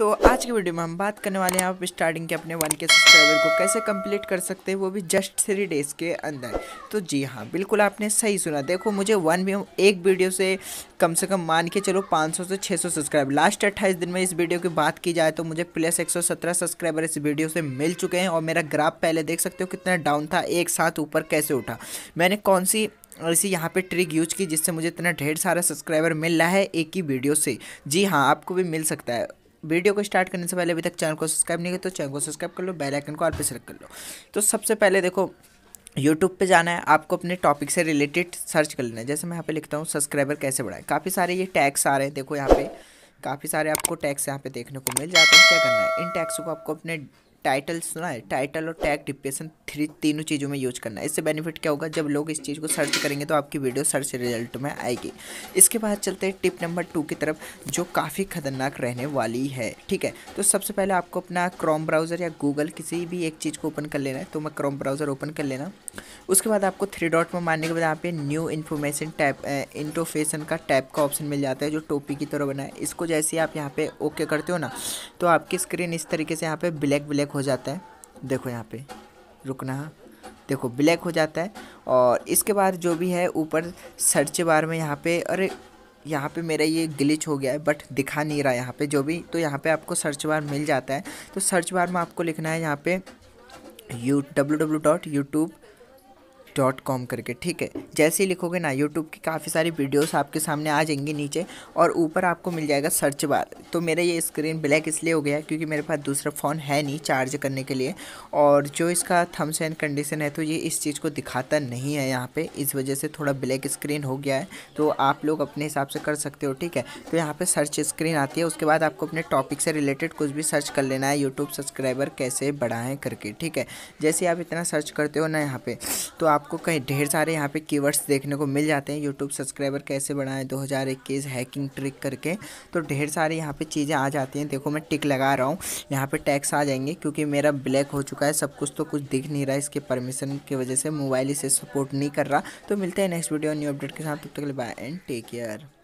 तो आज की वीडियो में हम बात करने वाले हैं आप स्टार्टिंग के अपने वन के सब्सक्राइबर को कैसे कंप्लीट कर सकते हैं वो भी जस्ट थ्री डेज़ के अंदर तो जी हाँ बिल्कुल आपने सही सुना देखो मुझे वन भी एक वीडियो से कम से कम मान के चलो 500 से 600 सब्सक्राइबर लास्ट अट्ठाईस दिन में इस वीडियो की बात की जाए तो मुझे प्लस एक सब्सक्राइबर इस वीडियो से मिल चुके हैं और मेरा ग्राफ पहले देख सकते हो कितना डाउन था एक साथ ऊपर कैसे उठा मैंने कौन सी और इसी यहाँ पे ट्रिक यूज की जिससे मुझे इतना ढेर सारा सब्सक्राइबर मिल रहा है एक ही वीडियो से जी हाँ आपको भी मिल सकता है वीडियो को स्टार्ट करने से पहले अभी तक चैनल को सब्सक्राइब नहीं किया तो चैनल को सब्सक्राइब कर लो बेल आइकन को आर पे सेलेक्ट कर लो तो सबसे पहले देखो यूट्यूब पे जाना है आपको अपने टॉपिक से रिलेटेड सर्च कर लेना है जैसे मैं यहाँ पे लिखता हूँ सब्सक्राइबर कैसे बढ़ाएं काफ़ी सारे ये टैक्स आ रहे हैं देखो यहाँ पे काफ़ी सारे आपको टैक्स यहाँ पे देखने को मिल जाते हैं क्या करना है इन टैक्स को आपको अपने टाइटल सुना है टाइटल और टैग डिप्रेशन थ्री तीनों चीज़ों में यूज करना है इससे बेनिफिट क्या होगा जब लोग इस चीज़ को सर्च करेंगे तो आपकी वीडियो सर्च रिजल्ट में आएगी इसके बाद चलते हैं टिप नंबर टू की तरफ जो काफ़ी खतरनाक रहने वाली है ठीक है तो सबसे पहले आपको अपना क्रोम ब्राउज़र या गूगल किसी भी एक चीज़ को ओपन कर लेना है तो मैं क्रोम ब्राउज़र ओपन कर लेना उसके बाद आपको थ्री डॉट में मारने के बाद यहाँ पे न्यू इन्फॉर्मेशन टैप इंटोफेसन का टैप का ऑप्शन मिल जाता है जो टोपी की तरह बना है इसको जैसे ही आप यहाँ पे ओके करते हो ना तो आपकी स्क्रीन इस तरीके से यहाँ पे ब्लैक ब्लैक ब्लैक हो जाता है देखो यहाँ पे रुकना देखो ब्लैक हो जाता है और इसके बाद जो भी है ऊपर सर्च बार में यहाँ पे अरे यहाँ पे मेरा ये ग्लिच हो गया है बट दिखा नहीं रहा यहाँ पे जो भी तो यहाँ पे आपको सर्च बार मिल जाता है तो सर्च बार में आपको लिखना है यहाँ पे U W W dot YouTube dot com करके ठीक है जैसे ही लिखोगे ना यूट्यूब की काफ़ी सारी वीडियोस आपके सामने आ जाएंगी नीचे और ऊपर आपको मिल जाएगा सर्च बार तो मेरा ये स्क्रीन ब्लैक इसलिए हो गया क्योंकि मेरे पास दूसरा फ़ोन है नहीं चार्ज करने के लिए और जो इसका थम्स एंड कंडीशन है तो ये इस चीज़ को दिखाता नहीं है यहाँ पर इस वजह से थोड़ा ब्लैक स्क्रीन हो गया है तो आप लोग अपने हिसाब से कर सकते हो ठीक है तो यहाँ पर सर्च स्क्रीन आती है उसके बाद आपको अपने टॉपिक से रिलेटेड कुछ भी सर्च कर लेना है यूट्यूब सब्सक्राइबर कैसे बढ़ाएँ करके ठीक है जैसे आप इतना सर्च करते हो ना यहाँ पर तो आप आपको कहीं ढेर सारे यहाँ पे कीवर्ड्स देखने को मिल जाते हैं यूट्यूब सब्सक्राइबर कैसे बनाएं 2021 हैकिंग ट्रिक करके तो ढेर सारे यहाँ पे चीज़ें आ जाती हैं देखो मैं टिक लगा रहा हूँ यहाँ पे टैक्स आ जाएंगे क्योंकि मेरा ब्लैक हो चुका है सब कुछ तो कुछ दिख नहीं रहा इसके परमिशन की वजह से मोबाइल इसे सपोर्ट नहीं कर रहा तो मिलते हैं नेक्स्ट वीडियो न्यू अपडेट के साथ तब तक बाय एंड टेक केयर